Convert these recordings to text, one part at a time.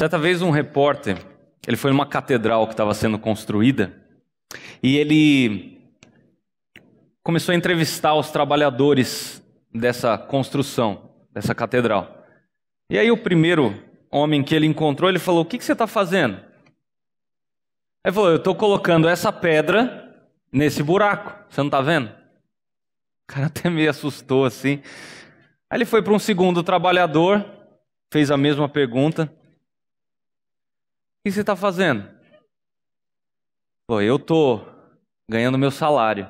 Certa vez um repórter, ele foi numa catedral que estava sendo construída e ele começou a entrevistar os trabalhadores dessa construção, dessa catedral. E aí o primeiro homem que ele encontrou, ele falou: "O que, que você está fazendo?" Ele falou: "Eu estou colocando essa pedra nesse buraco. Você não está vendo?" O cara até meio assustou assim. Aí ele foi para um segundo trabalhador, fez a mesma pergunta. O que você está fazendo? Pô, eu estou ganhando meu salário.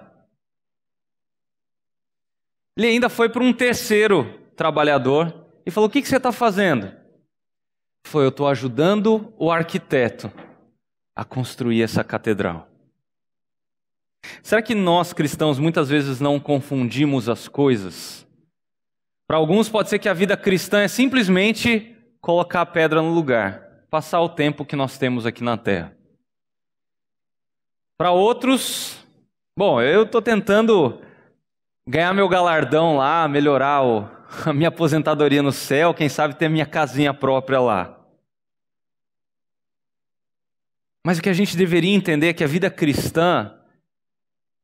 Ele ainda foi para um terceiro trabalhador e falou: O que, que você está fazendo? Foi: Eu estou ajudando o arquiteto a construir essa catedral. Será que nós cristãos muitas vezes não confundimos as coisas? Para alguns, pode ser que a vida cristã é simplesmente colocar a pedra no lugar passar o tempo que nós temos aqui na Terra. Para outros, bom, eu estou tentando ganhar meu galardão lá, melhorar o, a minha aposentadoria no céu, quem sabe ter minha casinha própria lá. Mas o que a gente deveria entender é que a vida cristã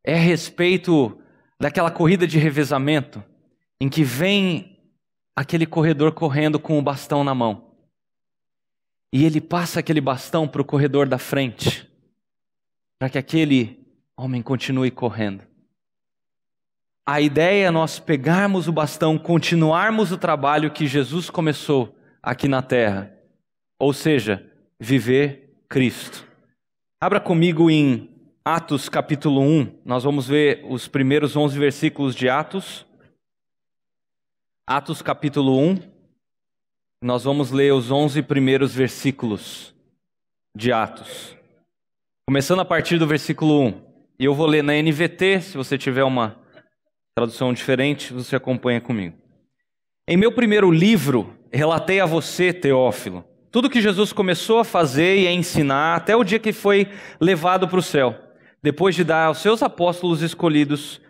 é a respeito daquela corrida de revezamento, em que vem aquele corredor correndo com o bastão na mão. E ele passa aquele bastão para o corredor da frente, para que aquele homem continue correndo. A ideia é nós pegarmos o bastão, continuarmos o trabalho que Jesus começou aqui na terra, ou seja, viver Cristo. Abra comigo em Atos capítulo 1, nós vamos ver os primeiros 11 versículos de Atos. Atos capítulo 1. Nós vamos ler os 11 primeiros versículos de Atos. Começando a partir do versículo 1. E eu vou ler na NVT, se você tiver uma tradução diferente, você acompanha comigo. Em meu primeiro livro, relatei a você, Teófilo, tudo que Jesus começou a fazer e a ensinar até o dia que foi levado para o céu, depois de dar aos seus apóstolos escolhidos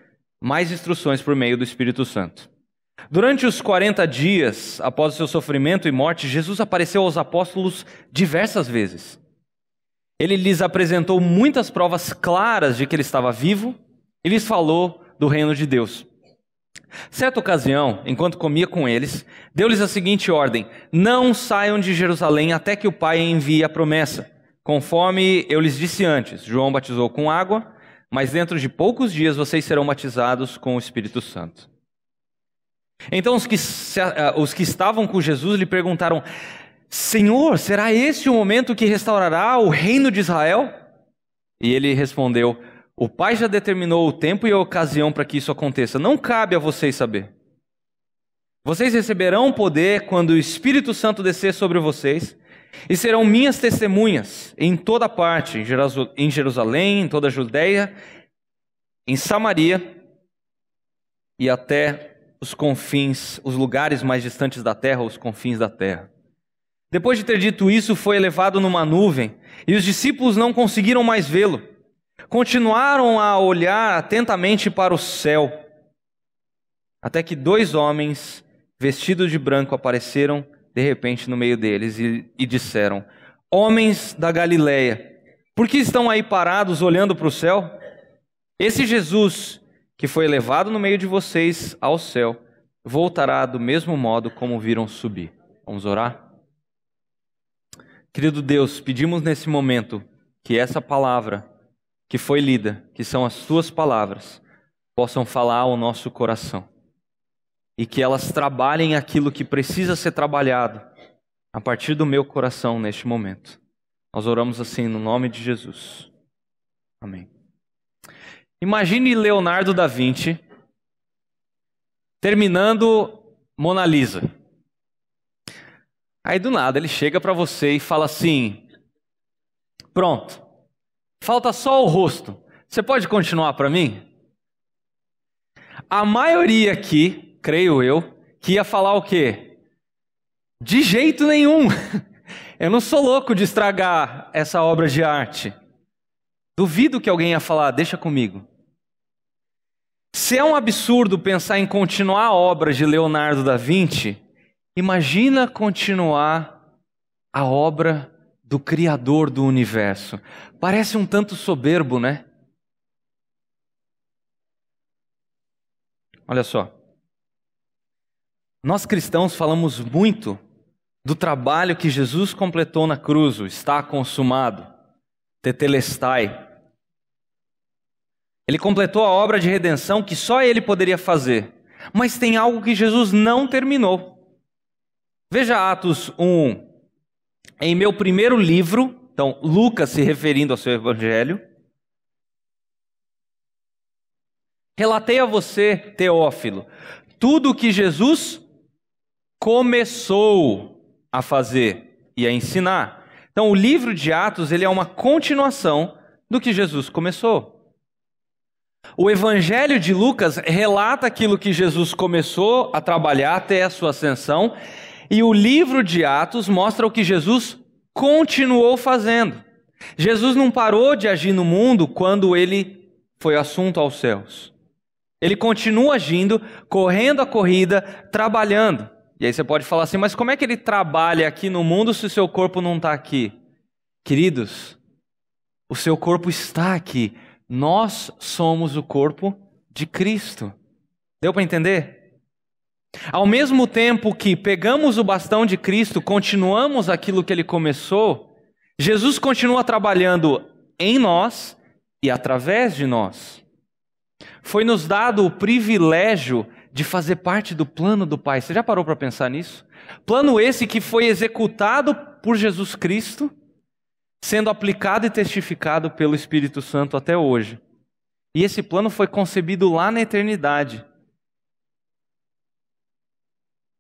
mais instruções por meio do Espírito Santo. Durante os 40 dias após o seu sofrimento e morte, Jesus apareceu aos apóstolos diversas vezes. Ele lhes apresentou muitas provas claras de que ele estava vivo e lhes falou do reino de Deus. Certa ocasião, enquanto comia com eles, deu-lhes a seguinte ordem: Não saiam de Jerusalém até que o Pai envie a promessa. Conforme eu lhes disse antes, João batizou com água, mas dentro de poucos dias vocês serão batizados com o Espírito Santo. Então os que, ah, ah, os que estavam com Jesus lhe perguntaram: Senhor, será esse o momento que restaurará o reino de Israel? E ele respondeu: O Pai já determinou o tempo e a ocasião para que isso aconteça. Não cabe a vocês saber. Vocês receberão poder quando o Espírito Santo descer sobre vocês e serão minhas testemunhas em toda parte, em Jerusalém, em toda a Judéia, em Samaria e até os confins, os lugares mais distantes da terra, os confins da terra. Depois de ter dito isso, foi elevado numa nuvem, e os discípulos não conseguiram mais vê-lo. Continuaram a olhar atentamente para o céu, até que dois homens vestidos de branco apareceram de repente no meio deles e, e disseram: Homens da Galileia, por que estão aí parados olhando para o céu? Esse Jesus que foi levado no meio de vocês ao céu, voltará do mesmo modo como viram subir. Vamos orar? Querido Deus, pedimos nesse momento que essa palavra que foi lida, que são as tuas palavras, possam falar ao nosso coração e que elas trabalhem aquilo que precisa ser trabalhado a partir do meu coração neste momento. Nós oramos assim no nome de Jesus. Amém. Imagine Leonardo da Vinci terminando Mona Lisa. Aí do nada ele chega para você e fala assim: Pronto, falta só o rosto. Você pode continuar para mim? A maioria aqui, creio eu, que ia falar o quê? De jeito nenhum. Eu não sou louco de estragar essa obra de arte. Duvido que alguém ia falar, deixa comigo. Se é um absurdo pensar em continuar a obra de Leonardo da Vinci, imagina continuar a obra do Criador do universo. Parece um tanto soberbo, né? Olha só. Nós cristãos falamos muito do trabalho que Jesus completou na cruz, está consumado, tetelestai. Ele completou a obra de redenção que só ele poderia fazer. Mas tem algo que Jesus não terminou. Veja Atos 1. Em meu primeiro livro, então Lucas se referindo ao seu evangelho, relatei a você, Teófilo, tudo o que Jesus começou a fazer e a ensinar. Então o livro de Atos, ele é uma continuação do que Jesus começou. O Evangelho de Lucas relata aquilo que Jesus começou a trabalhar até a sua ascensão, e o livro de Atos mostra o que Jesus continuou fazendo. Jesus não parou de agir no mundo quando ele foi assunto aos céus. Ele continua agindo, correndo a corrida, trabalhando. E aí você pode falar assim, mas como é que ele trabalha aqui no mundo se o seu corpo não está aqui? Queridos, o seu corpo está aqui, nós somos o corpo de Cristo. Deu para entender? Ao mesmo tempo que pegamos o bastão de Cristo, continuamos aquilo que ele começou, Jesus continua trabalhando em nós e através de nós. Foi nos dado o privilégio de fazer parte do plano do Pai. Você já parou para pensar nisso? Plano esse que foi executado por Jesus Cristo sendo aplicado e testificado pelo Espírito Santo até hoje. E esse plano foi concebido lá na eternidade.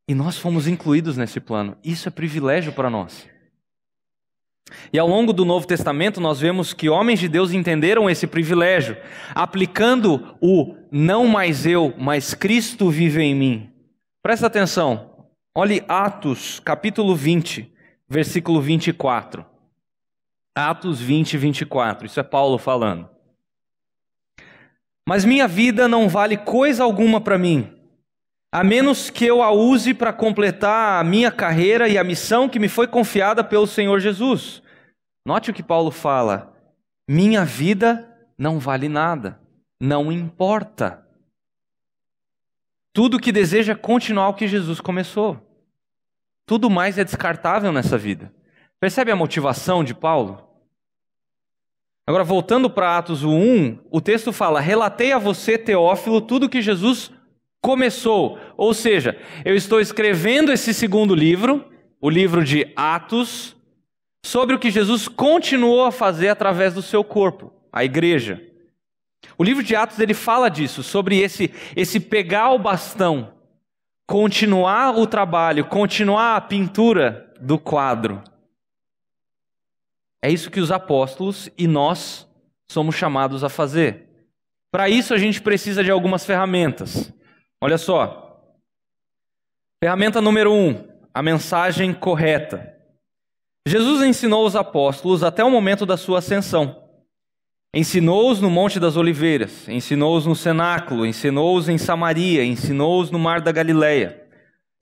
E nós fomos incluídos nesse plano. Isso é privilégio para nós. E ao longo do Novo Testamento, nós vemos que homens de Deus entenderam esse privilégio, aplicando o não mais eu, mas Cristo vive em mim. Presta atenção, olhe Atos, capítulo 20, versículo 24. Atos 20, 24. Isso é Paulo falando. Mas minha vida não vale coisa alguma para mim, a menos que eu a use para completar a minha carreira e a missão que me foi confiada pelo Senhor Jesus. Note o que Paulo fala: minha vida não vale nada, não importa. Tudo que deseja é continuar o que Jesus começou. Tudo mais é descartável nessa vida. Percebe a motivação de Paulo? Agora, voltando para Atos 1, o texto fala: Relatei a você, Teófilo, tudo que Jesus começou. Ou seja, eu estou escrevendo esse segundo livro, o livro de Atos, sobre o que Jesus continuou a fazer através do seu corpo, a igreja. O livro de Atos ele fala disso, sobre esse esse pegar o bastão, continuar o trabalho, continuar a pintura do quadro. É isso que os apóstolos e nós somos chamados a fazer. Para isso a gente precisa de algumas ferramentas. Olha só. Ferramenta número um: a mensagem correta. Jesus ensinou os apóstolos até o momento da sua ascensão. Ensinou-os no Monte das Oliveiras, ensinou-os no cenáculo, ensinou-os em Samaria, ensinou-os no Mar da Galileia.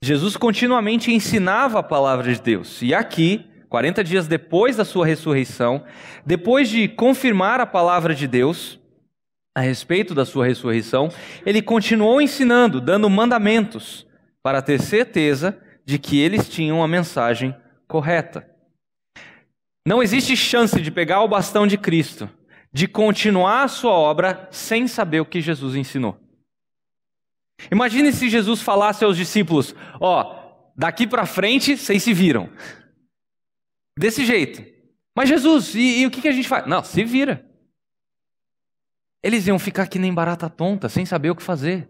Jesus continuamente ensinava a palavra de Deus. E aqui 40 dias depois da sua ressurreição, depois de confirmar a palavra de Deus a respeito da sua ressurreição, ele continuou ensinando, dando mandamentos, para ter certeza de que eles tinham a mensagem correta. Não existe chance de pegar o bastão de Cristo, de continuar a sua obra sem saber o que Jesus ensinou. Imagine se Jesus falasse aos discípulos: Ó, oh, daqui para frente vocês se viram. Desse jeito. Mas Jesus, e, e o que, que a gente faz? Não, se vira. Eles iam ficar que nem barata tonta, sem saber o que fazer.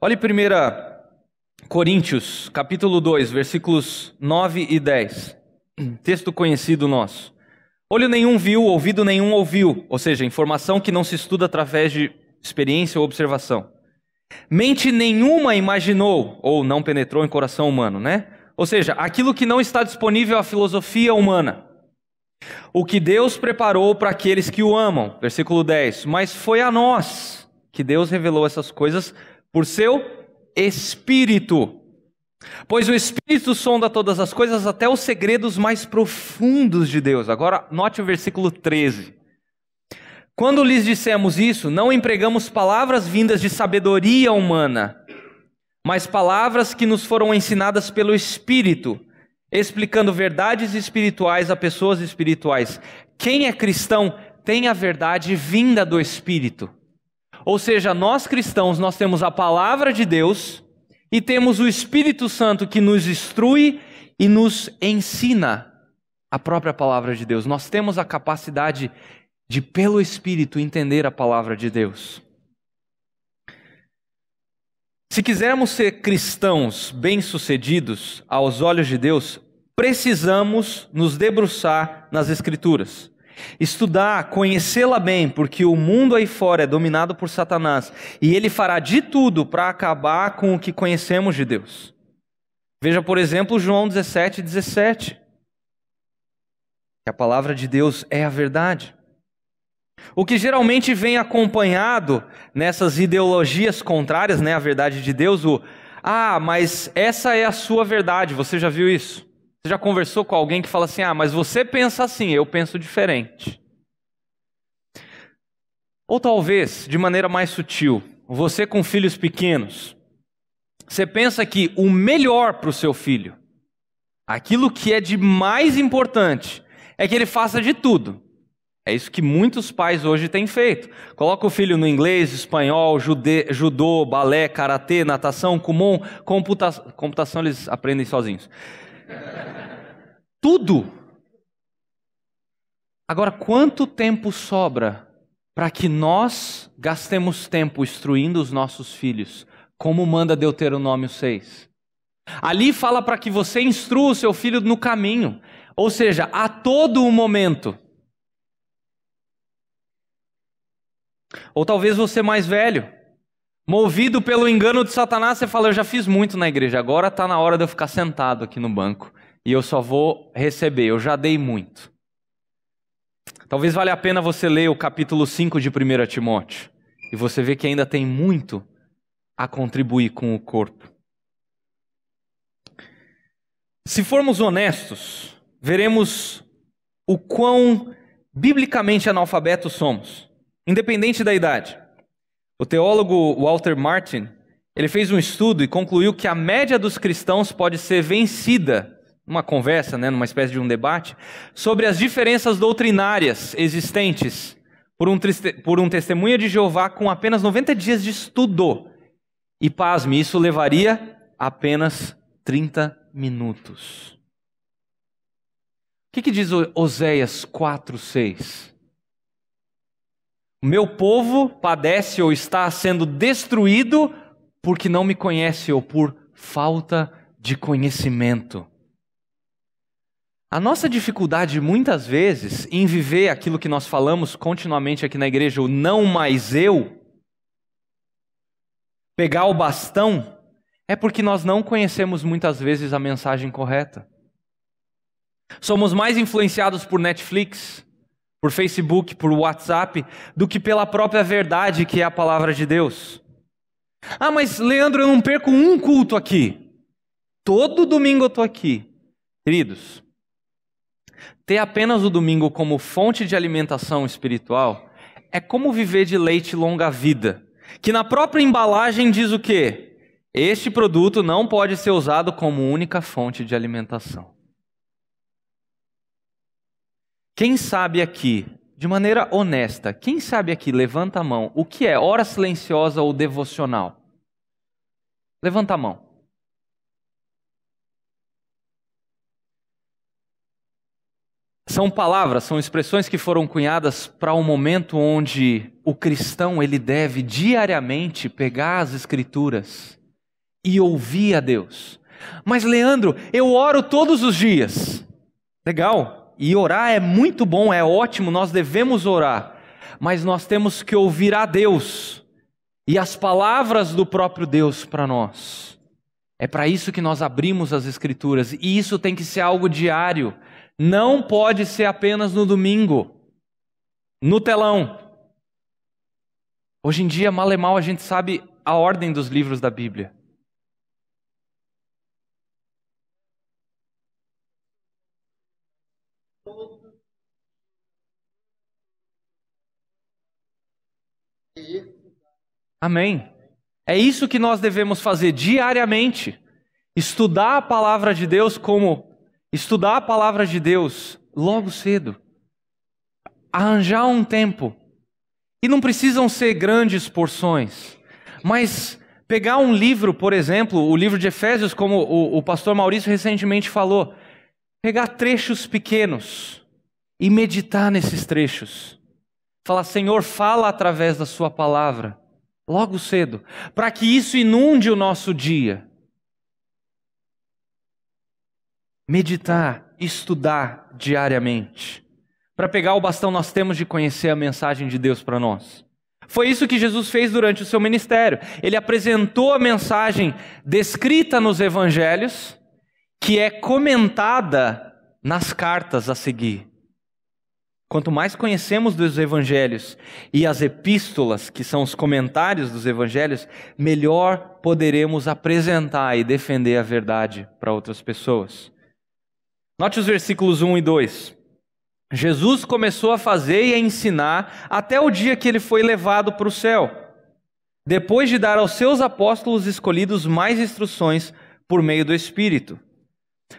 Olhe 1 Coríntios, capítulo 2, versículos 9 e 10. Texto conhecido nosso. Olho nenhum viu, ouvido nenhum ouviu, ou seja, informação que não se estuda através de experiência ou observação. Mente nenhuma imaginou, ou não penetrou em coração humano, né? Ou seja, aquilo que não está disponível à filosofia humana. O que Deus preparou para aqueles que o amam. Versículo 10. Mas foi a nós que Deus revelou essas coisas por seu Espírito. Pois o Espírito sonda todas as coisas, até os segredos mais profundos de Deus. Agora, note o versículo 13. Quando lhes dissemos isso, não empregamos palavras vindas de sabedoria humana, mas palavras que nos foram ensinadas pelo Espírito, explicando verdades espirituais a pessoas espirituais. Quem é cristão tem a verdade vinda do Espírito. Ou seja, nós cristãos, nós temos a palavra de Deus e temos o Espírito Santo que nos instrui e nos ensina a própria palavra de Deus. Nós temos a capacidade de, pelo Espírito, entender a palavra de Deus. Se quisermos ser cristãos bem-sucedidos aos olhos de Deus, precisamos nos debruçar nas Escrituras. Estudar, conhecê-la bem, porque o mundo aí fora é dominado por Satanás e ele fará de tudo para acabar com o que conhecemos de Deus. Veja, por exemplo, João 17, 17. Que a palavra de Deus é a verdade. O que geralmente vem acompanhado nessas ideologias contrárias né, à verdade de Deus, o ah, mas essa é a sua verdade, você já viu isso? Você já conversou com alguém que fala assim: ah, mas você pensa assim, eu penso diferente. Ou talvez, de maneira mais sutil, você com filhos pequenos, você pensa que o melhor para o seu filho, aquilo que é de mais importante, é que ele faça de tudo é isso que muitos pais hoje têm feito. Coloca o filho no inglês, espanhol, jude, judô, balé, karatê, natação, kumon, computa, computação eles aprendem sozinhos. Tudo. Agora, quanto tempo sobra para que nós gastemos tempo instruindo os nossos filhos, como manda Deuteronômio 6? Ali fala para que você instrua o seu filho no caminho, ou seja, a todo o momento. Ou talvez você mais velho, movido pelo engano de Satanás, você fala: Eu já fiz muito na igreja, agora está na hora de eu ficar sentado aqui no banco e eu só vou receber, eu já dei muito. Talvez valha a pena você ler o capítulo 5 de 1 Timóteo e você vê que ainda tem muito a contribuir com o corpo. Se formos honestos, veremos o quão biblicamente analfabetos somos independente da idade. O teólogo Walter Martin, ele fez um estudo e concluiu que a média dos cristãos pode ser vencida numa conversa, né, numa espécie de um debate, sobre as diferenças doutrinárias existentes por um, triste... por um testemunha de Jeová com apenas 90 dias de estudo. E pasme, isso levaria apenas 30 minutos. O que, que diz Oséias 4, 6? O meu povo padece ou está sendo destruído porque não me conhece ou por falta de conhecimento. A nossa dificuldade muitas vezes em viver aquilo que nós falamos continuamente aqui na igreja, o não mais eu, pegar o bastão, é porque nós não conhecemos muitas vezes a mensagem correta. Somos mais influenciados por Netflix, por Facebook, por WhatsApp, do que pela própria verdade que é a palavra de Deus. Ah, mas Leandro, eu não perco um culto aqui. Todo domingo eu estou aqui. Queridos, ter apenas o domingo como fonte de alimentação espiritual é como viver de leite longa vida, que na própria embalagem diz o quê? Este produto não pode ser usado como única fonte de alimentação. Quem sabe aqui, de maneira honesta, quem sabe aqui, levanta a mão, o que é hora silenciosa ou devocional? Levanta a mão. São palavras, são expressões que foram cunhadas para um momento onde o cristão ele deve diariamente pegar as escrituras e ouvir a Deus. Mas Leandro, eu oro todos os dias. Legal. E orar é muito bom, é ótimo, nós devemos orar, mas nós temos que ouvir a Deus e as palavras do próprio Deus para nós. É para isso que nós abrimos as Escrituras, e isso tem que ser algo diário, não pode ser apenas no domingo, no telão. Hoje em dia, mal e mal, a gente sabe a ordem dos livros da Bíblia. Amém. É isso que nós devemos fazer diariamente. Estudar a palavra de Deus como estudar a palavra de Deus logo cedo. Arranjar um tempo. E não precisam ser grandes porções, mas pegar um livro, por exemplo, o livro de Efésios, como o, o pastor Maurício recentemente falou, pegar trechos pequenos e meditar nesses trechos. Falar, Senhor, fala através da Sua palavra, logo cedo, para que isso inunde o nosso dia. Meditar, estudar diariamente. Para pegar o bastão, nós temos de conhecer a mensagem de Deus para nós. Foi isso que Jesus fez durante o seu ministério. Ele apresentou a mensagem descrita nos evangelhos, que é comentada nas cartas a seguir. Quanto mais conhecemos dos evangelhos e as epístolas, que são os comentários dos evangelhos, melhor poderemos apresentar e defender a verdade para outras pessoas. Note os versículos 1 e 2. Jesus começou a fazer e a ensinar até o dia que ele foi levado para o céu, depois de dar aos seus apóstolos escolhidos mais instruções por meio do Espírito.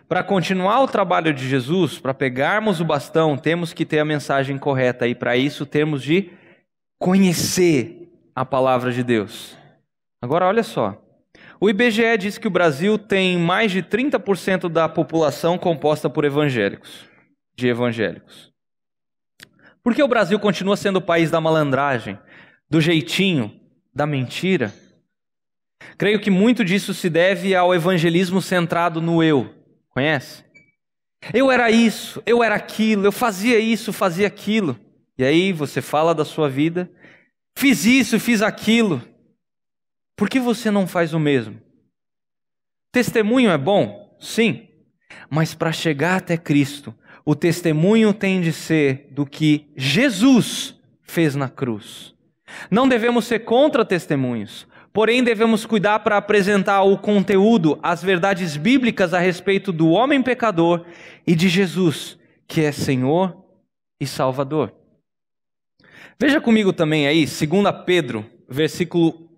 Para continuar o trabalho de Jesus, para pegarmos o bastão, temos que ter a mensagem correta e para isso temos de conhecer a palavra de Deus. Agora olha só. O IBGE diz que o Brasil tem mais de 30% da população composta por evangélicos, de evangélicos. Por que o Brasil continua sendo o país da malandragem, do jeitinho, da mentira? Creio que muito disso se deve ao evangelismo centrado no eu Conhece? Eu era isso, eu era aquilo, eu fazia isso, fazia aquilo. E aí você fala da sua vida, fiz isso, fiz aquilo. Por que você não faz o mesmo? Testemunho é bom, sim, mas para chegar até Cristo, o testemunho tem de ser do que Jesus fez na cruz. Não devemos ser contra testemunhos, Porém, devemos cuidar para apresentar o conteúdo, as verdades bíblicas a respeito do homem pecador e de Jesus, que é Senhor e Salvador. Veja comigo também aí, 2 Pedro, versículo,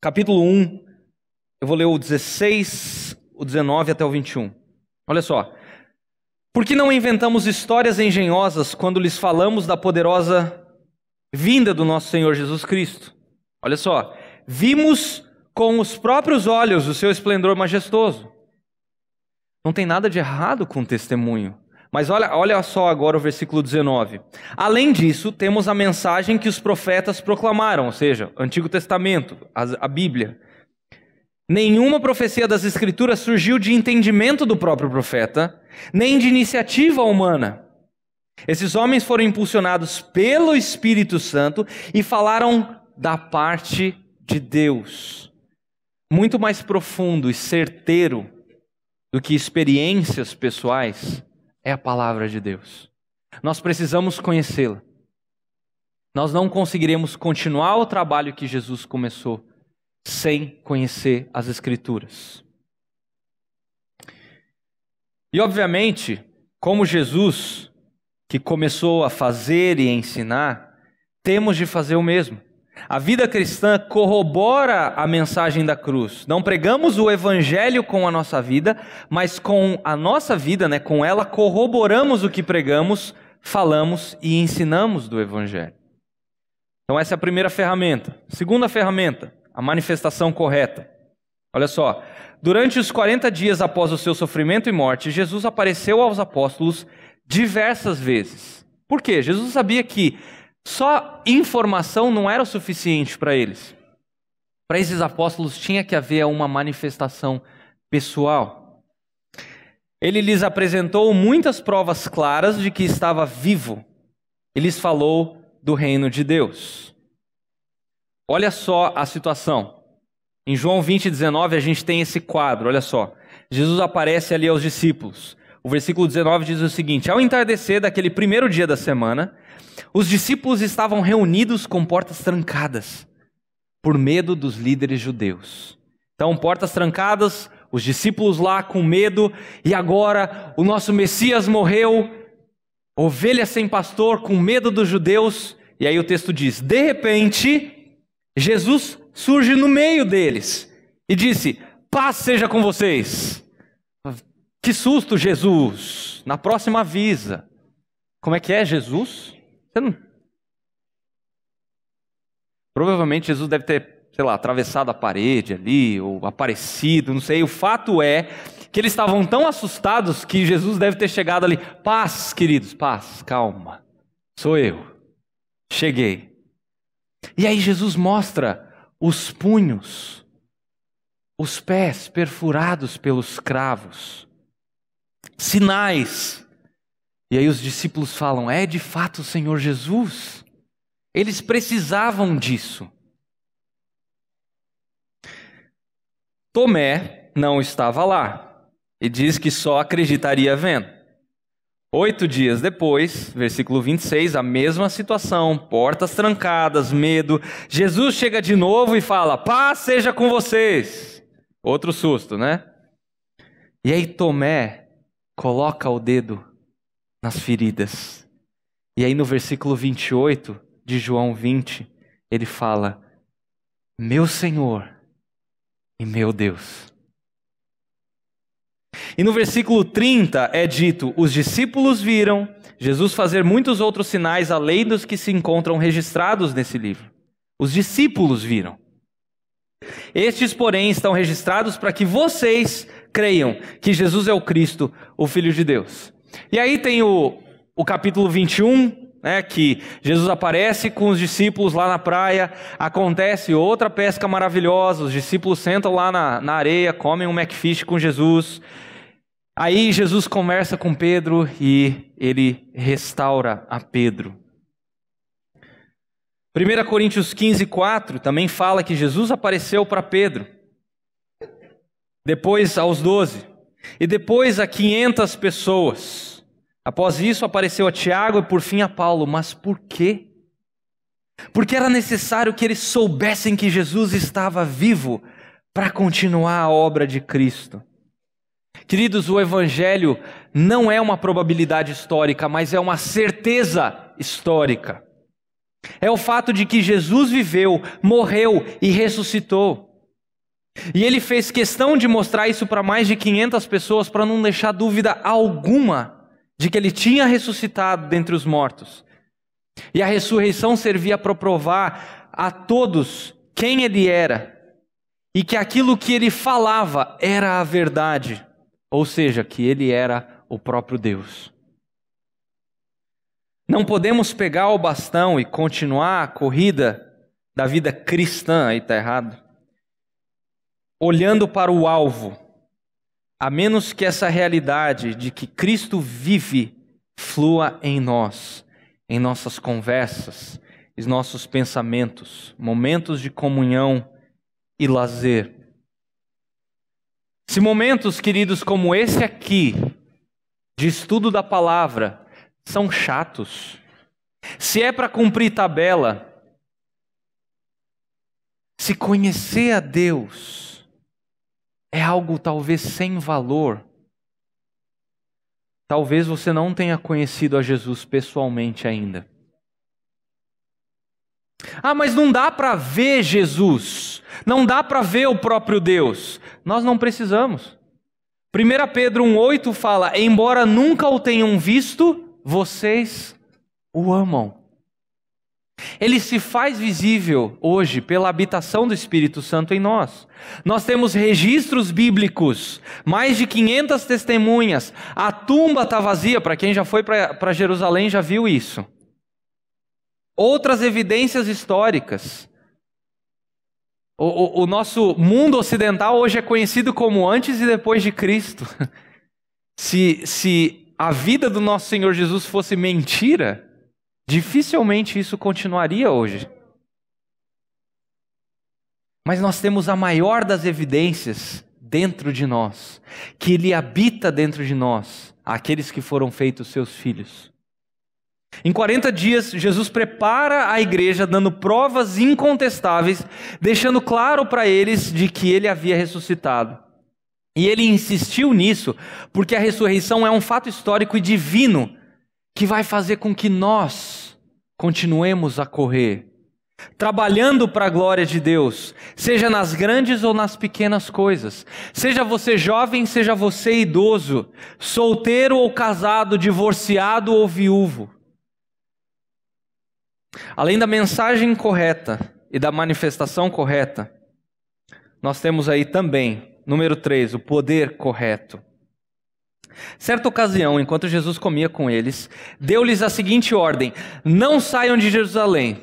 capítulo 1, eu vou ler o 16, o 19 até o 21. Olha só. por que não inventamos histórias engenhosas quando lhes falamos da poderosa vinda do nosso Senhor Jesus Cristo? Olha só vimos com os próprios olhos o seu esplendor majestoso. Não tem nada de errado com o testemunho. Mas olha, olha só agora o versículo 19. Além disso, temos a mensagem que os profetas proclamaram, ou seja, Antigo Testamento, a, a Bíblia. Nenhuma profecia das Escrituras surgiu de entendimento do próprio profeta, nem de iniciativa humana. Esses homens foram impulsionados pelo Espírito Santo e falaram da parte de Deus muito mais profundo e certeiro do que experiências pessoais é a palavra de Deus. Nós precisamos conhecê-la. Nós não conseguiremos continuar o trabalho que Jesus começou sem conhecer as Escrituras. E, obviamente, como Jesus, que começou a fazer e ensinar, temos de fazer o mesmo. A vida cristã corrobora a mensagem da cruz. Não pregamos o evangelho com a nossa vida, mas com a nossa vida, né, com ela corroboramos o que pregamos, falamos e ensinamos do evangelho. Então essa é a primeira ferramenta. Segunda ferramenta, a manifestação correta. Olha só, durante os 40 dias após o seu sofrimento e morte, Jesus apareceu aos apóstolos diversas vezes. Por quê? Jesus sabia que só informação não era o suficiente para eles. Para esses apóstolos tinha que haver uma manifestação pessoal. Ele lhes apresentou muitas provas claras de que estava vivo. Ele lhes falou do reino de Deus. Olha só a situação. Em João 20, 19, a gente tem esse quadro, olha só. Jesus aparece ali aos discípulos. O versículo 19 diz o seguinte: Ao entardecer daquele primeiro dia da semana, os discípulos estavam reunidos com portas trancadas, por medo dos líderes judeus. Então, portas trancadas, os discípulos lá com medo, e agora o nosso Messias morreu, ovelha sem pastor, com medo dos judeus. E aí o texto diz: de repente, Jesus surge no meio deles e disse: Paz seja com vocês. Que susto, Jesus! Na próxima avisa. Como é que é, Jesus? Você não... Provavelmente Jesus deve ter, sei lá, atravessado a parede ali, ou aparecido, não sei. O fato é que eles estavam tão assustados que Jesus deve ter chegado ali. Paz, queridos, paz, calma. Sou eu. Cheguei. E aí Jesus mostra os punhos, os pés perfurados pelos cravos, sinais e aí os discípulos falam: É de fato o Senhor Jesus. Eles precisavam disso. Tomé não estava lá e diz que só acreditaria vendo. Oito dias depois, versículo 26, a mesma situação, portas trancadas, medo. Jesus chega de novo e fala: Paz seja com vocês. Outro susto, né? E aí Tomé coloca o dedo nas feridas. E aí no versículo 28 de João 20, ele fala: Meu Senhor e meu Deus. E no versículo 30 é dito: Os discípulos viram Jesus fazer muitos outros sinais além dos que se encontram registrados nesse livro. Os discípulos viram. Estes, porém, estão registrados para que vocês creiam que Jesus é o Cristo, o Filho de Deus, e aí tem o, o capítulo 21, né, que Jesus aparece com os discípulos lá na praia, acontece outra pesca maravilhosa, os discípulos sentam lá na, na areia, comem um McFish com Jesus. Aí Jesus conversa com Pedro e ele restaura a Pedro. 1 Coríntios 15, 4 também fala que Jesus apareceu para Pedro, depois aos doze. E depois a 500 pessoas. Após isso apareceu a Tiago e por fim a Paulo. Mas por quê? Porque era necessário que eles soubessem que Jesus estava vivo para continuar a obra de Cristo. Queridos, o Evangelho não é uma probabilidade histórica, mas é uma certeza histórica. É o fato de que Jesus viveu, morreu e ressuscitou. E ele fez questão de mostrar isso para mais de 500 pessoas para não deixar dúvida alguma de que ele tinha ressuscitado dentre os mortos. E a ressurreição servia para provar a todos quem ele era e que aquilo que ele falava era a verdade, ou seja, que ele era o próprio Deus. Não podemos pegar o bastão e continuar a corrida da vida cristã, aí está errado olhando para o alvo, a menos que essa realidade de que Cristo vive flua em nós, em nossas conversas, em nossos pensamentos, momentos de comunhão e lazer. Se momentos, queridos, como esse aqui, de estudo da palavra, são chatos, se é para cumprir tabela, se conhecer a Deus é algo talvez sem valor. Talvez você não tenha conhecido a Jesus pessoalmente ainda. Ah, mas não dá para ver Jesus, não dá para ver o próprio Deus. Nós não precisamos. 1 Pedro 1,8 fala: Embora nunca o tenham visto, vocês o amam. Ele se faz visível hoje pela habitação do Espírito Santo em nós. Nós temos registros bíblicos, mais de 500 testemunhas. A tumba está vazia, para quem já foi para Jerusalém já viu isso. Outras evidências históricas. O, o, o nosso mundo ocidental hoje é conhecido como antes e depois de Cristo. Se, se a vida do nosso Senhor Jesus fosse mentira, Dificilmente isso continuaria hoje. Mas nós temos a maior das evidências dentro de nós, que Ele habita dentro de nós, aqueles que foram feitos seus filhos. Em 40 dias, Jesus prepara a igreja dando provas incontestáveis, deixando claro para eles de que ele havia ressuscitado. E ele insistiu nisso, porque a ressurreição é um fato histórico e divino, que vai fazer com que nós continuemos a correr, trabalhando para a glória de Deus, seja nas grandes ou nas pequenas coisas, seja você jovem, seja você idoso, solteiro ou casado, divorciado ou viúvo. Além da mensagem correta e da manifestação correta, nós temos aí também, número 3, o poder correto. Certa ocasião, enquanto Jesus comia com eles, deu-lhes a seguinte ordem: Não saiam de Jerusalém.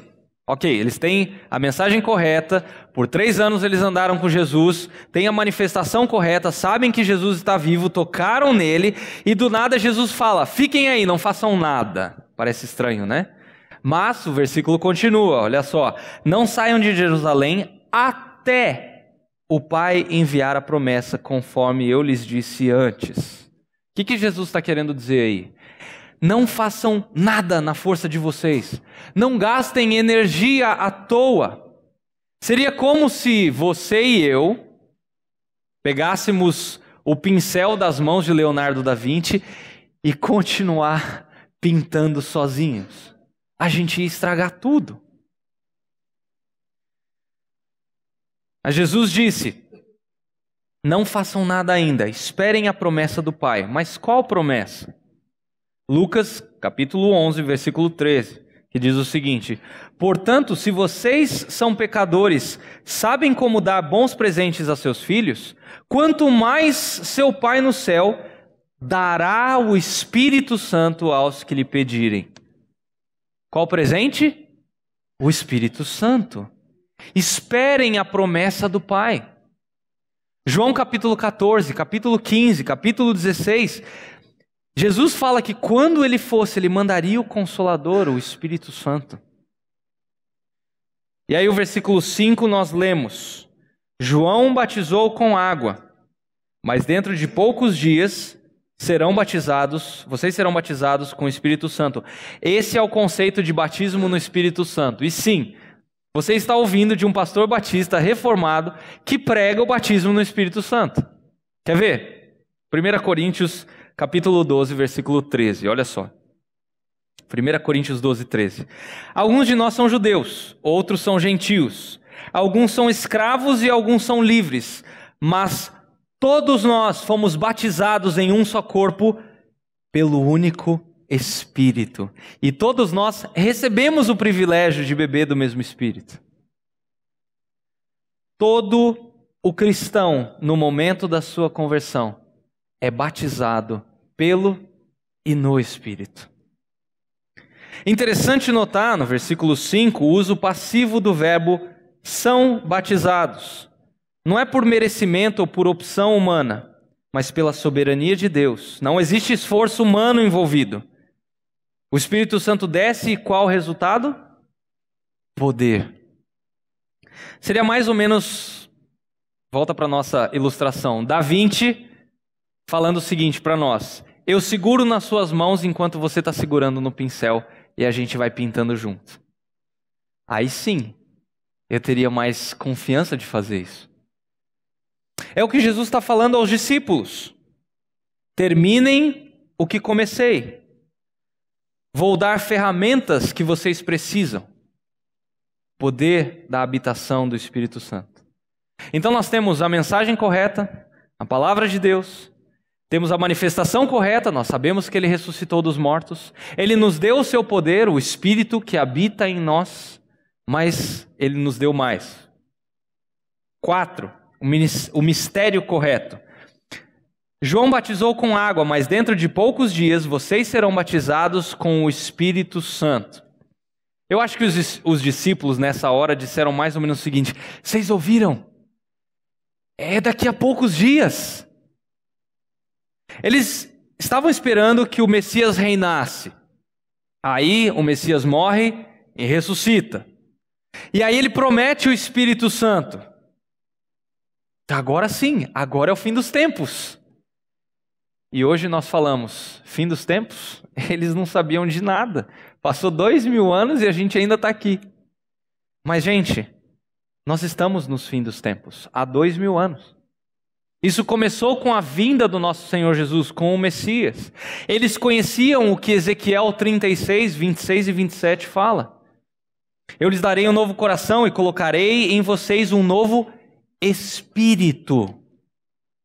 Ok, eles têm a mensagem correta, por três anos eles andaram com Jesus, têm a manifestação correta, sabem que Jesus está vivo, tocaram nele, e do nada Jesus fala: fiquem aí, não façam nada. Parece estranho, né? Mas o versículo continua, olha só: não saiam de Jerusalém até o Pai enviar a promessa, conforme eu lhes disse antes. O que, que Jesus está querendo dizer aí? Não façam nada na força de vocês. Não gastem energia à toa. Seria como se você e eu pegássemos o pincel das mãos de Leonardo da Vinci e continuar pintando sozinhos. A gente ia estragar tudo. A Jesus disse: não façam nada ainda, esperem a promessa do Pai. Mas qual promessa? Lucas, capítulo 11, versículo 13, que diz o seguinte: Portanto, se vocês são pecadores, sabem como dar bons presentes a seus filhos, quanto mais seu Pai no céu dará o Espírito Santo aos que lhe pedirem. Qual presente? O Espírito Santo. Esperem a promessa do Pai. João capítulo 14, capítulo 15, capítulo 16, Jesus fala que quando ele fosse, ele mandaria o Consolador, o Espírito Santo. E aí, o versículo 5 nós lemos: João batizou com água, mas dentro de poucos dias serão batizados, vocês serão batizados com o Espírito Santo. Esse é o conceito de batismo no Espírito Santo. E sim, você está ouvindo de um pastor batista reformado que prega o batismo no Espírito Santo. Quer ver? 1 Coríntios capítulo 12, versículo 13, olha só. 1 Coríntios 12, 13. Alguns de nós são judeus, outros são gentios, alguns são escravos e alguns são livres, mas todos nós fomos batizados em um só corpo pelo único Espírito. E todos nós recebemos o privilégio de beber do mesmo Espírito. Todo o cristão, no momento da sua conversão, é batizado pelo e no Espírito. Interessante notar no versículo 5 o uso passivo do verbo são batizados. Não é por merecimento ou por opção humana, mas pela soberania de Deus. Não existe esforço humano envolvido. O Espírito Santo desce e qual o resultado? Poder. Seria mais ou menos. Volta para nossa ilustração. Da Vinci falando o seguinte para nós: Eu seguro nas suas mãos enquanto você está segurando no pincel e a gente vai pintando junto. Aí sim, eu teria mais confiança de fazer isso. É o que Jesus está falando aos discípulos. Terminem o que comecei. Vou dar ferramentas que vocês precisam. Poder da habitação do Espírito Santo. Então nós temos a mensagem correta, a palavra de Deus, temos a manifestação correta, nós sabemos que ele ressuscitou dos mortos, ele nos deu o seu poder, o Espírito que habita em nós, mas ele nos deu mais. Quatro, o mistério correto. João batizou com água, mas dentro de poucos dias vocês serão batizados com o Espírito Santo. Eu acho que os, os, discípulos nessa hora disseram mais ou menos o seguinte: vocês ouviram? É daqui a poucos dias. Eles estavam esperando que o Messias reinasse. Aí o Messias morre e ressuscita. E aí ele promete o Espírito Santo. Agora sim, agora é o fim dos tempos. E hoje nós falamos, fim dos tempos, eles não sabiam de nada. Passou dois mil anos e a gente ainda está aqui. Mas, gente, nós estamos nos fim dos tempos, há dois mil anos. Isso começou com a vinda do nosso Senhor Jesus, com o Messias. Eles conheciam o que Ezequiel 36, 26 e 27 fala. Eu lhes darei um novo coração e colocarei em vocês um novo espírito.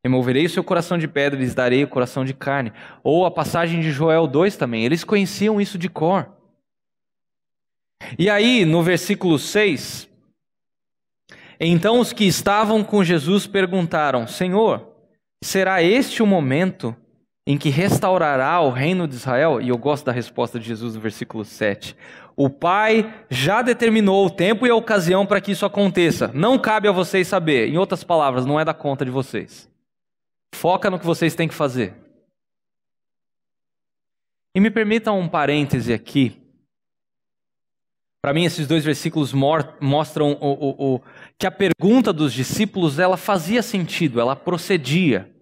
Removerei o seu coração de pedra e lhes darei o coração de carne. Ou a passagem de Joel 2 também. Eles conheciam isso de cor. E aí, no versículo 6, então os que estavam com Jesus perguntaram: Senhor, será este o momento em que restaurará o reino de Israel? E eu gosto da resposta de Jesus no versículo 7. O Pai já determinou o tempo e a ocasião para que isso aconteça. Não cabe a vocês saber. Em outras palavras, não é da conta de vocês. Foca no que vocês têm que fazer. E me permitam um parêntese aqui. Para mim, esses dois versículos mostram o, o, o, que a pergunta dos discípulos ela fazia sentido, ela procedia.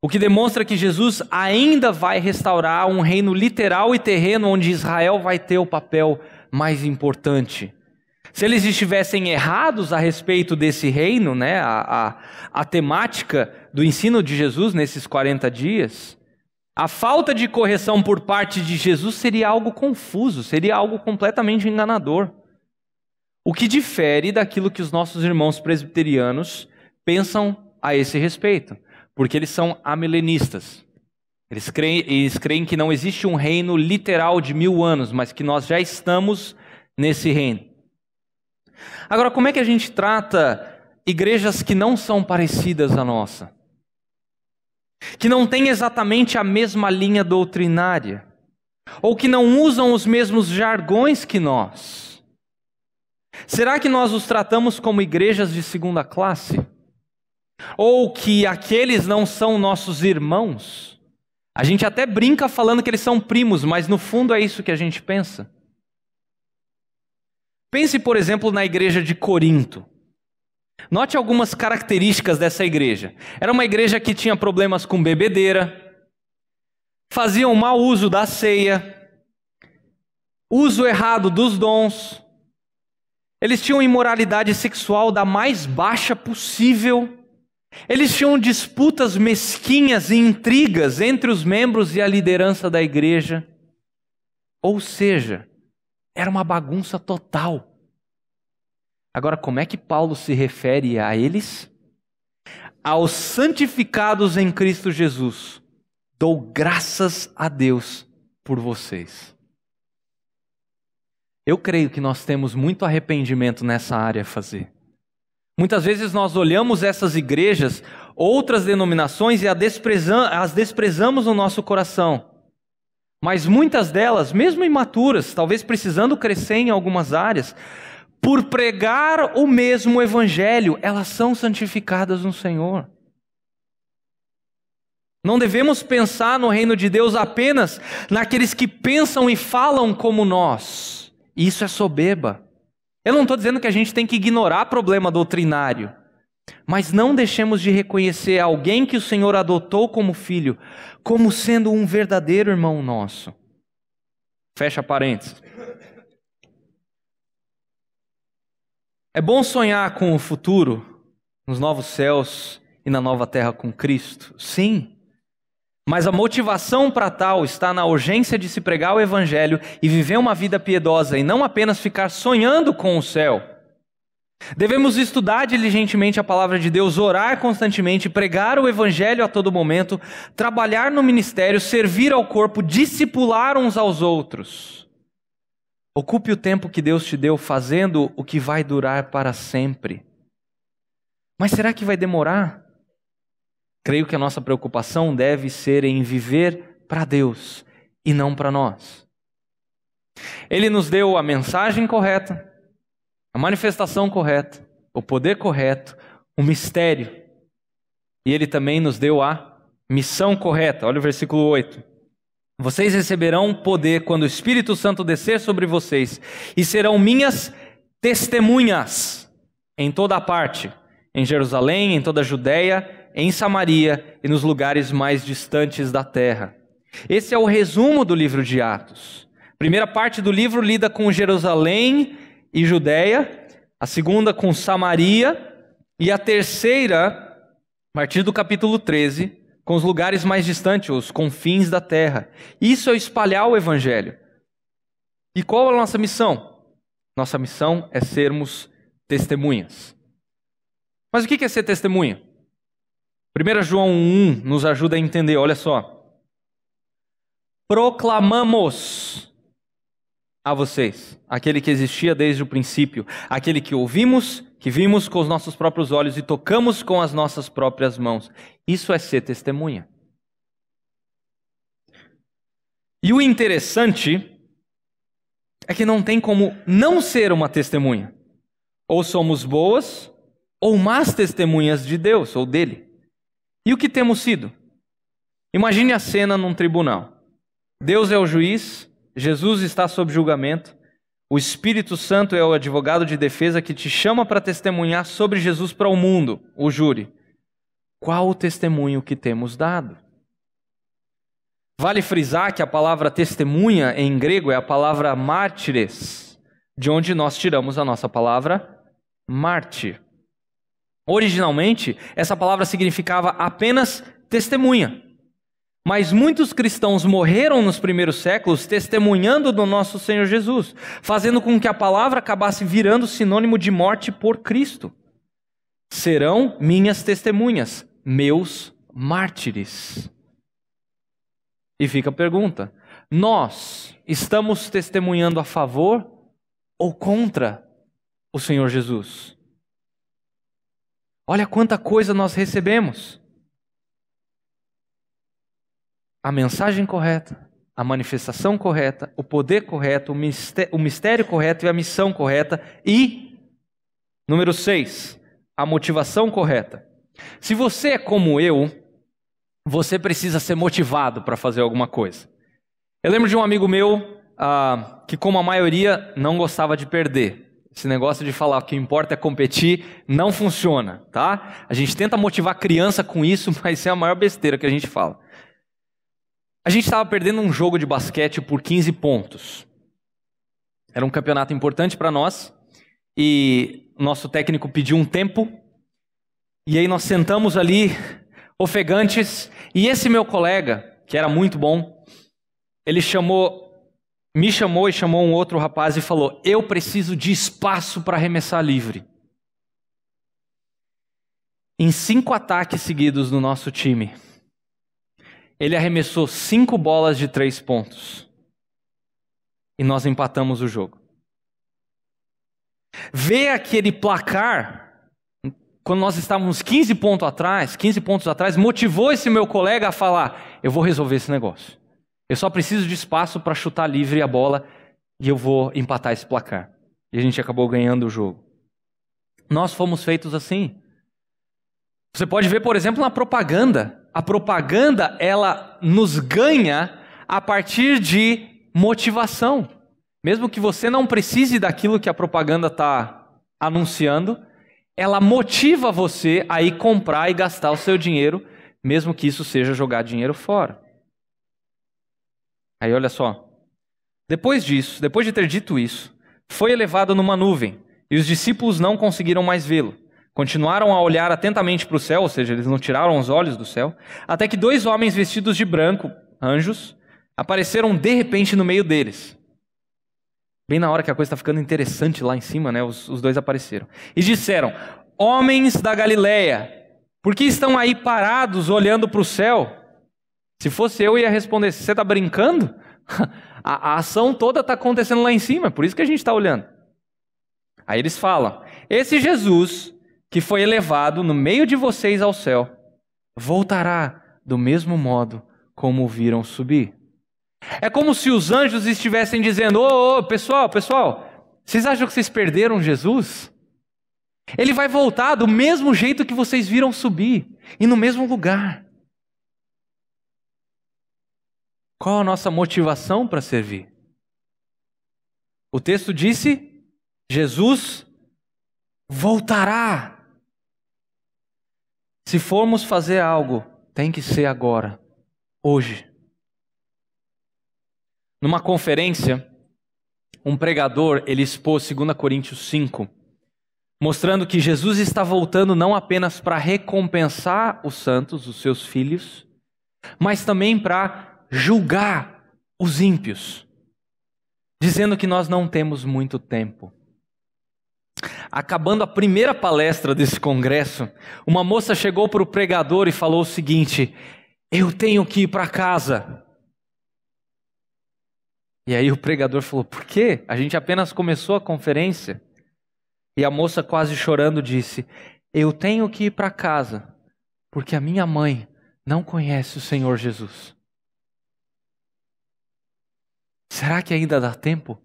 O que demonstra que Jesus ainda vai restaurar um reino literal e terreno onde Israel vai ter o papel mais importante. Se eles estivessem errados a respeito desse reino, né, a, a, a temática, do ensino de Jesus nesses 40 dias, a falta de correção por parte de Jesus seria algo confuso, seria algo completamente enganador. O que difere daquilo que os nossos irmãos presbiterianos pensam a esse respeito, porque eles são amilenistas. Eles creem, eles creem que não existe um reino literal de mil anos, mas que nós já estamos nesse reino. Agora, como é que a gente trata igrejas que não são parecidas à nossa? que não têm exatamente a mesma linha doutrinária, ou que não usam os mesmos jargões que nós? Será que nós os tratamos como igrejas de segunda classe? Ou que aqueles não são nossos irmãos? A gente até brinca falando que eles são primos, mas no fundo é isso que a gente pensa. Pense, por exemplo, na igreja de Corinto. Note algumas características dessa igreja. Era uma igreja que tinha problemas com bebedeira, faziam mau uso da ceia, uso errado dos dons. Eles tinham imoralidade sexual da mais baixa possível. Eles tinham disputas mesquinhas e intrigas entre os membros e a liderança da igreja. Ou seja, era uma bagunça total. Agora, como é que Paulo se refere a eles? Aos santificados em Cristo Jesus, dou graças a Deus por vocês. Eu creio que nós temos muito arrependimento nessa área a fazer. Muitas vezes nós olhamos essas igrejas, outras denominações e as desprezamos no nosso coração. Mas muitas delas, mesmo imaturas, talvez precisando crescer em algumas áreas, por pregar o mesmo evangelho, elas são santificadas no Senhor. Não devemos pensar no reino de Deus apenas naqueles que pensam e falam como nós. Isso é soberba. Eu não estou dizendo que a gente tem que ignorar problema doutrinário, mas não deixemos de reconhecer alguém que o Senhor adotou como filho, como sendo um verdadeiro irmão nosso. Fecha parênteses. É bom sonhar com o futuro, nos novos céus e na nova terra com Cristo? Sim. Mas a motivação para tal está na urgência de se pregar o Evangelho e viver uma vida piedosa e não apenas ficar sonhando com o céu. Devemos estudar diligentemente a palavra de Deus, orar constantemente, pregar o Evangelho a todo momento, trabalhar no ministério, servir ao corpo, discipular uns aos outros. Ocupe o tempo que Deus te deu fazendo o que vai durar para sempre. Mas será que vai demorar? Creio que a nossa preocupação deve ser em viver para Deus e não para nós. Ele nos deu a mensagem correta, a manifestação correta, o poder correto, o mistério. E ele também nos deu a missão correta. Olha o versículo 8. Vocês receberão poder quando o Espírito Santo descer sobre vocês e serão minhas testemunhas em toda a parte, em Jerusalém, em toda a Judéia, em Samaria e nos lugares mais distantes da terra. Esse é o resumo do livro de Atos. A primeira parte do livro lida com Jerusalém e Judéia, a segunda com Samaria e a terceira, a partir do capítulo 13, com os lugares mais distantes, os confins da terra. Isso é espalhar o evangelho. E qual é a nossa missão? Nossa missão é sermos testemunhas. Mas o que é ser testemunha? 1 João 1 nos ajuda a entender, olha só. Proclamamos a vocês aquele que existia desde o princípio, aquele que ouvimos que vimos com os nossos próprios olhos e tocamos com as nossas próprias mãos. Isso é ser testemunha. E o interessante é que não tem como não ser uma testemunha. Ou somos boas ou más testemunhas de Deus ou dele. E o que temos sido? Imagine a cena num tribunal. Deus é o juiz, Jesus está sob julgamento o Espírito Santo é o advogado de defesa que te chama para testemunhar sobre Jesus para o mundo, o júri. Qual o testemunho que temos dado? Vale frisar que a palavra testemunha em grego é a palavra mártires, de onde nós tiramos a nossa palavra mártir. Originalmente, essa palavra significava apenas testemunha. Mas muitos cristãos morreram nos primeiros séculos testemunhando do nosso Senhor Jesus, fazendo com que a palavra acabasse virando sinônimo de morte por Cristo. Serão minhas testemunhas, meus mártires. E fica a pergunta: nós estamos testemunhando a favor ou contra o Senhor Jesus? Olha quanta coisa nós recebemos a mensagem correta, a manifestação correta, o poder correto, o mistério, o mistério correto e a missão correta. E, número 6, a motivação correta. Se você é como eu, você precisa ser motivado para fazer alguma coisa. Eu lembro de um amigo meu ah, que, como a maioria, não gostava de perder. Esse negócio de falar que o que importa é competir não funciona, tá? A gente tenta motivar criança com isso, mas é a maior besteira que a gente fala. A gente estava perdendo um jogo de basquete por 15 pontos. Era um campeonato importante para nós e nosso técnico pediu um tempo. E aí nós sentamos ali, ofegantes, e esse meu colega, que era muito bom, ele chamou, me chamou e chamou um outro rapaz e falou: Eu preciso de espaço para arremessar livre. Em cinco ataques seguidos do nosso time, ele arremessou cinco bolas de três pontos. E nós empatamos o jogo. Ver aquele placar, quando nós estávamos 15 pontos atrás, 15 pontos atrás, motivou esse meu colega a falar: eu vou resolver esse negócio. Eu só preciso de espaço para chutar livre a bola e eu vou empatar esse placar. E a gente acabou ganhando o jogo. Nós fomos feitos assim. Você pode ver, por exemplo, na propaganda. A propaganda, ela nos ganha a partir de motivação. Mesmo que você não precise daquilo que a propaganda está anunciando, ela motiva você a ir comprar e gastar o seu dinheiro, mesmo que isso seja jogar dinheiro fora. Aí olha só. Depois disso, depois de ter dito isso, foi elevado numa nuvem, e os discípulos não conseguiram mais vê-lo. Continuaram a olhar atentamente para o céu, ou seja, eles não tiraram os olhos do céu, até que dois homens vestidos de branco, anjos, apareceram de repente no meio deles. Bem na hora que a coisa está ficando interessante lá em cima, né? Os, os dois apareceram. E disseram: Homens da Galileia, por que estão aí parados olhando para o céu? Se fosse eu, ia responder: Você está brincando? a, a ação toda está acontecendo lá em cima, por isso que a gente está olhando. Aí eles falam: Esse Jesus que foi elevado no meio de vocês ao céu, voltará do mesmo modo como o viram subir. É como se os anjos estivessem dizendo: Ô, oh, oh, pessoal, pessoal, vocês acham que vocês perderam Jesus? Ele vai voltar do mesmo jeito que vocês viram subir e no mesmo lugar. Qual a nossa motivação para servir? O texto disse: Jesus voltará se formos fazer algo, tem que ser agora, hoje. Numa conferência, um pregador ele expôs 2 Coríntios 5, mostrando que Jesus está voltando não apenas para recompensar os santos, os seus filhos, mas também para julgar os ímpios, dizendo que nós não temos muito tempo. Acabando a primeira palestra desse congresso, uma moça chegou para o pregador e falou o seguinte: Eu tenho que ir para casa. E aí o pregador falou: Por quê? A gente apenas começou a conferência. E a moça, quase chorando, disse: Eu tenho que ir para casa, porque a minha mãe não conhece o Senhor Jesus. Será que ainda dá tempo?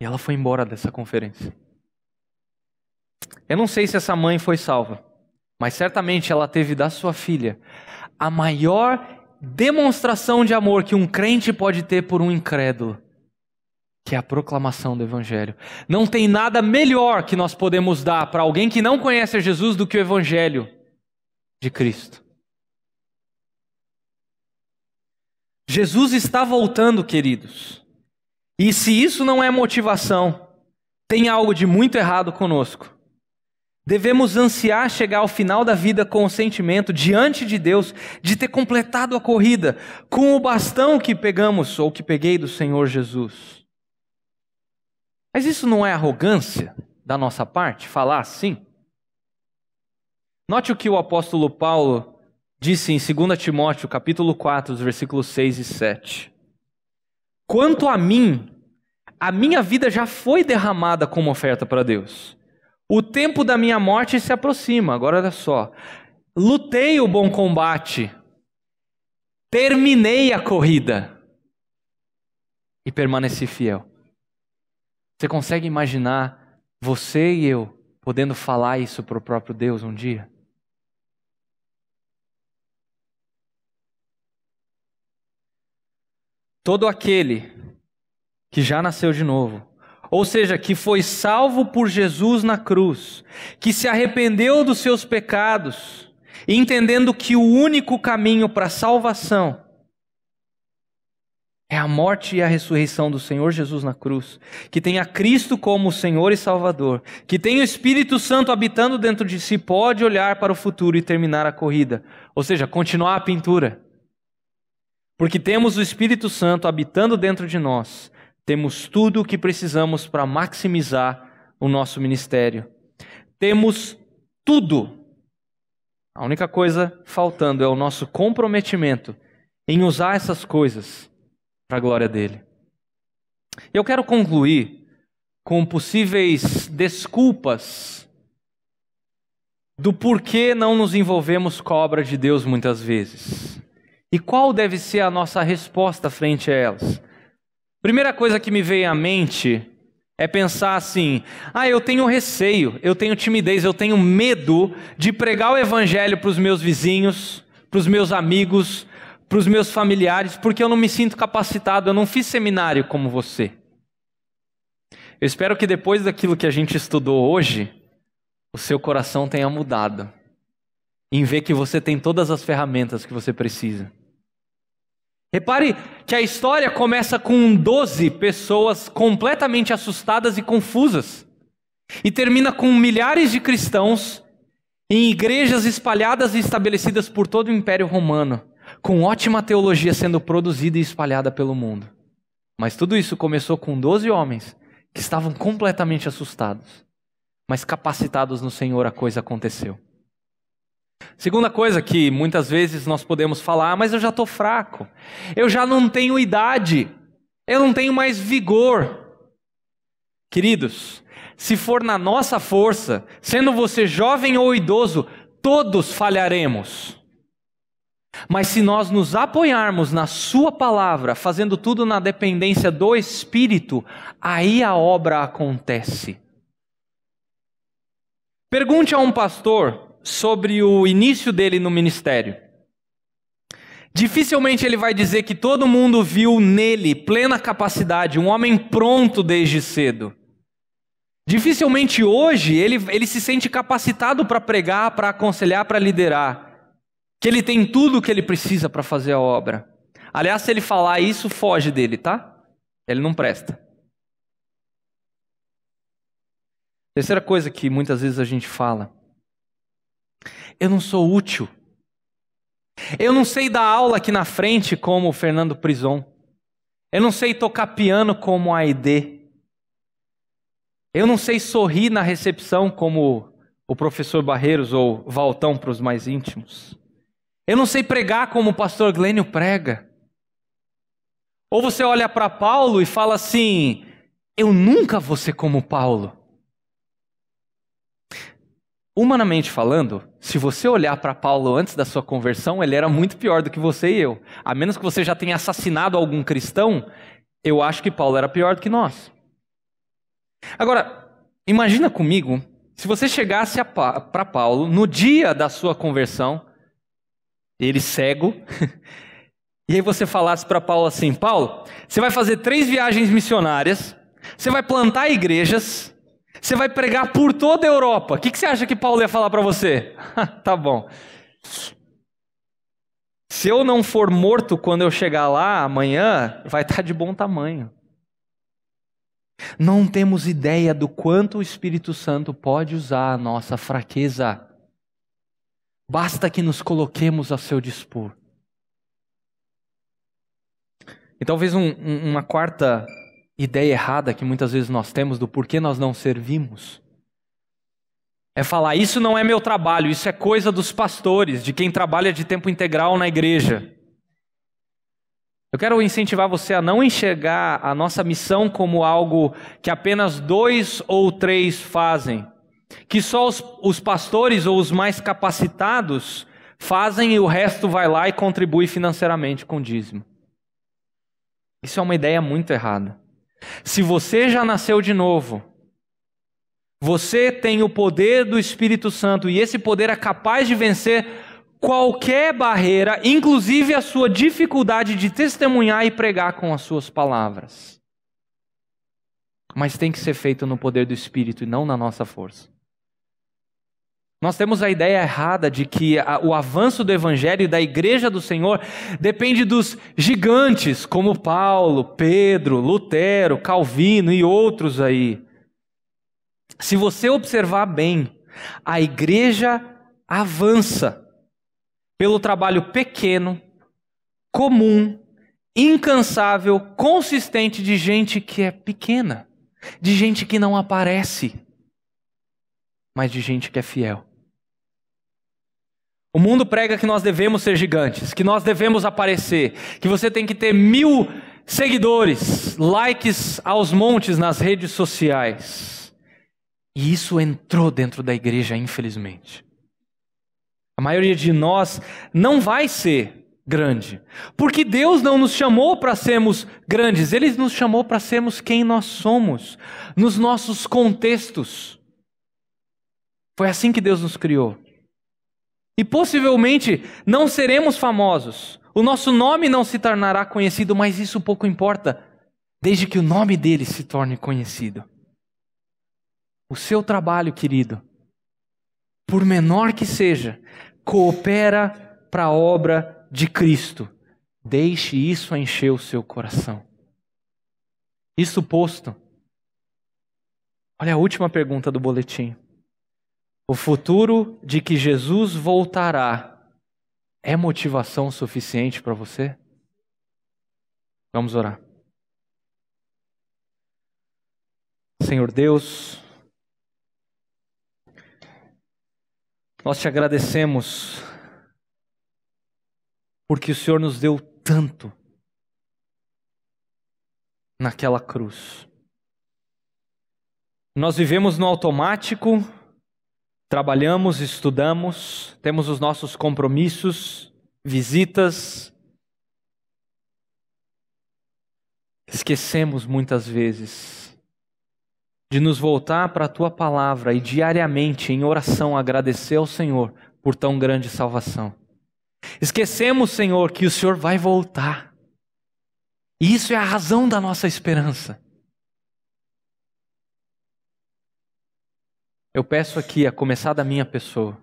E ela foi embora dessa conferência. Eu não sei se essa mãe foi salva, mas certamente ela teve da sua filha a maior demonstração de amor que um crente pode ter por um incrédulo, que é a proclamação do Evangelho. Não tem nada melhor que nós podemos dar para alguém que não conhece a Jesus do que o Evangelho de Cristo. Jesus está voltando, queridos. E se isso não é motivação, tem algo de muito errado conosco. Devemos ansiar chegar ao final da vida com o sentimento diante de Deus de ter completado a corrida com o bastão que pegamos ou que peguei do Senhor Jesus. Mas isso não é arrogância da nossa parte falar assim? Note o que o apóstolo Paulo disse em 2 Timóteo, capítulo 4, versículos 6 e 7. Quanto a mim, a minha vida já foi derramada como oferta para Deus. O tempo da minha morte se aproxima. Agora olha só. Lutei o bom combate. Terminei a corrida. E permaneci fiel. Você consegue imaginar você e eu podendo falar isso para o próprio Deus um dia? todo aquele que já nasceu de novo, ou seja, que foi salvo por Jesus na cruz, que se arrependeu dos seus pecados, entendendo que o único caminho para a salvação é a morte e a ressurreição do Senhor Jesus na cruz, que tem a Cristo como Senhor e Salvador, que tem o Espírito Santo habitando dentro de si, pode olhar para o futuro e terminar a corrida, ou seja, continuar a pintura porque temos o Espírito Santo habitando dentro de nós, temos tudo o que precisamos para maximizar o nosso ministério. Temos tudo. A única coisa faltando é o nosso comprometimento em usar essas coisas para a glória dele. Eu quero concluir com possíveis desculpas do porquê não nos envolvemos com a obra de Deus muitas vezes. E qual deve ser a nossa resposta frente a elas? Primeira coisa que me veio à mente é pensar assim: ah, eu tenho receio, eu tenho timidez, eu tenho medo de pregar o evangelho para os meus vizinhos, para os meus amigos, para os meus familiares, porque eu não me sinto capacitado, eu não fiz seminário como você. Eu espero que depois daquilo que a gente estudou hoje, o seu coração tenha mudado em ver que você tem todas as ferramentas que você precisa Repare que a história começa com 12 pessoas completamente assustadas e confusas, e termina com milhares de cristãos em igrejas espalhadas e estabelecidas por todo o Império Romano, com ótima teologia sendo produzida e espalhada pelo mundo. Mas tudo isso começou com 12 homens que estavam completamente assustados, mas capacitados no Senhor a coisa aconteceu. Segunda coisa que muitas vezes nós podemos falar, mas eu já estou fraco, eu já não tenho idade, eu não tenho mais vigor. Queridos, se for na nossa força, sendo você jovem ou idoso, todos falharemos. Mas se nós nos apoiarmos na Sua palavra, fazendo tudo na dependência do Espírito, aí a obra acontece. Pergunte a um pastor sobre o início dele no ministério. Dificilmente ele vai dizer que todo mundo viu nele plena capacidade, um homem pronto desde cedo. Dificilmente hoje ele, ele se sente capacitado para pregar, para aconselhar, para liderar. Que ele tem tudo o que ele precisa para fazer a obra. Aliás, se ele falar isso, foge dele, tá? Ele não presta. Terceira coisa que muitas vezes a gente fala eu não sou útil. Eu não sei dar aula aqui na frente como o Fernando Prison. Eu não sei tocar piano como a Ed. Eu não sei sorrir na recepção como o professor Barreiros ou Valtão para os mais íntimos. Eu não sei pregar como o pastor Glênio prega. Ou você olha para Paulo e fala assim: Eu nunca vou ser como Paulo. Humanamente falando, se você olhar para Paulo antes da sua conversão, ele era muito pior do que você e eu. A menos que você já tenha assassinado algum cristão, eu acho que Paulo era pior do que nós. Agora, imagina comigo se você chegasse para Paulo no dia da sua conversão, ele cego, e aí você falasse para Paulo assim: Paulo, você vai fazer três viagens missionárias, você vai plantar igrejas, você vai pregar por toda a Europa. O que, que você acha que Paulo ia falar para você? tá bom. Se eu não for morto quando eu chegar lá amanhã, vai estar tá de bom tamanho. Não temos ideia do quanto o Espírito Santo pode usar a nossa fraqueza. Basta que nos coloquemos a seu dispor. E talvez um, um, uma quarta ideia errada que muitas vezes nós temos do porquê nós não servimos. É falar, isso não é meu trabalho, isso é coisa dos pastores, de quem trabalha de tempo integral na igreja. Eu quero incentivar você a não enxergar a nossa missão como algo que apenas dois ou três fazem, que só os, os, pastores ou os mais capacitados fazem e o resto vai lá e contribui financeiramente com o dízimo. Isso é uma ideia muito errada. Se você já nasceu de novo, você tem o poder do Espírito Santo e esse poder é capaz de vencer qualquer barreira, inclusive a sua dificuldade de testemunhar e pregar com as suas palavras. Mas tem que ser feito no poder do Espírito e não na nossa força. Nós temos a ideia errada de que o avanço do Evangelho e da Igreja do Senhor depende dos gigantes, como Paulo, Pedro, Lutero, Calvino e outros aí. Se você observar bem, a Igreja avança pelo trabalho pequeno, comum, incansável, consistente de gente que é pequena, de gente que não aparece, mas de gente que é fiel. O mundo prega que nós devemos ser gigantes, que nós devemos aparecer, que você tem que ter mil seguidores, likes aos montes nas redes sociais. E isso entrou dentro da igreja, infelizmente. A maioria de nós não vai ser grande, porque Deus não nos chamou para sermos grandes, Ele nos chamou para sermos quem nós somos, nos nossos contextos. Foi assim que Deus nos criou. E possivelmente não seremos famosos. O nosso nome não se tornará conhecido, mas isso pouco importa, desde que o nome dele se torne conhecido. O seu trabalho, querido, por menor que seja, coopera para a obra de Cristo. Deixe isso encher o seu coração. Isso posto, olha a última pergunta do boletim. O futuro de que Jesus voltará é motivação suficiente para você? Vamos orar. Senhor Deus, nós te agradecemos porque o Senhor nos deu tanto naquela cruz. Nós vivemos no automático, Trabalhamos, estudamos, temos os nossos compromissos, visitas. Esquecemos muitas vezes de nos voltar para a tua palavra e diariamente em oração agradecer ao Senhor por tão grande salvação. Esquecemos, Senhor, que o Senhor vai voltar. E isso é a razão da nossa esperança. Eu peço aqui, a começar da minha pessoa,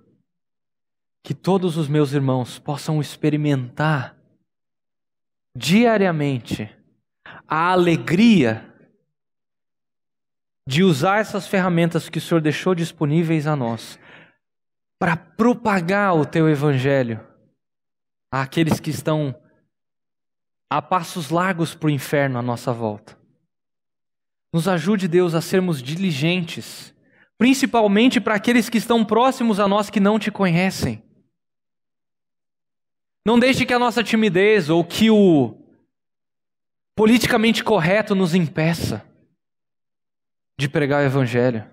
que todos os meus irmãos possam experimentar diariamente a alegria de usar essas ferramentas que o Senhor deixou disponíveis a nós para propagar o teu evangelho àqueles que estão a passos largos para o inferno à nossa volta. Nos ajude, Deus, a sermos diligentes principalmente para aqueles que estão próximos a nós que não te conhecem. Não deixe que a nossa timidez ou que o politicamente correto nos impeça de pregar o Evangelho.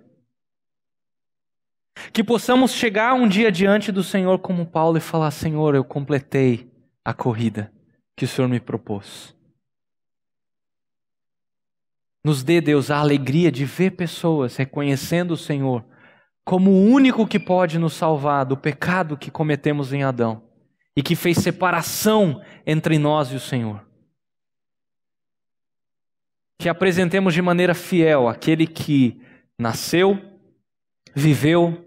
Que possamos chegar um dia diante do Senhor como Paulo e falar: Senhor, eu completei a corrida que o Senhor me propôs. Nos dê, Deus, a alegria de ver pessoas reconhecendo o Senhor como o único que pode nos salvar do pecado que cometemos em Adão e que fez separação entre nós e o Senhor. Que apresentemos de maneira fiel aquele que nasceu, viveu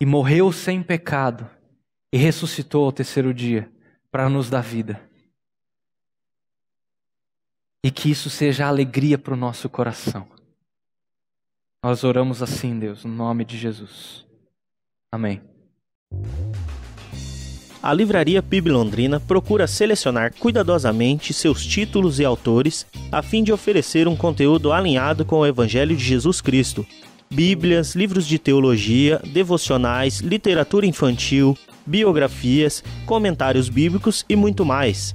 e morreu sem pecado e ressuscitou ao terceiro dia para nos dar vida. E que isso seja alegria para o nosso coração. Nós oramos assim, Deus, no nome de Jesus. Amém. A Livraria PIB Londrina procura selecionar cuidadosamente seus títulos e autores a fim de oferecer um conteúdo alinhado com o Evangelho de Jesus Cristo. Bíblias, livros de teologia, devocionais, literatura infantil, biografias, comentários bíblicos e muito mais.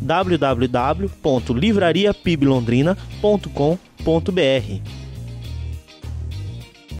www.livrariapiblondrina.com.br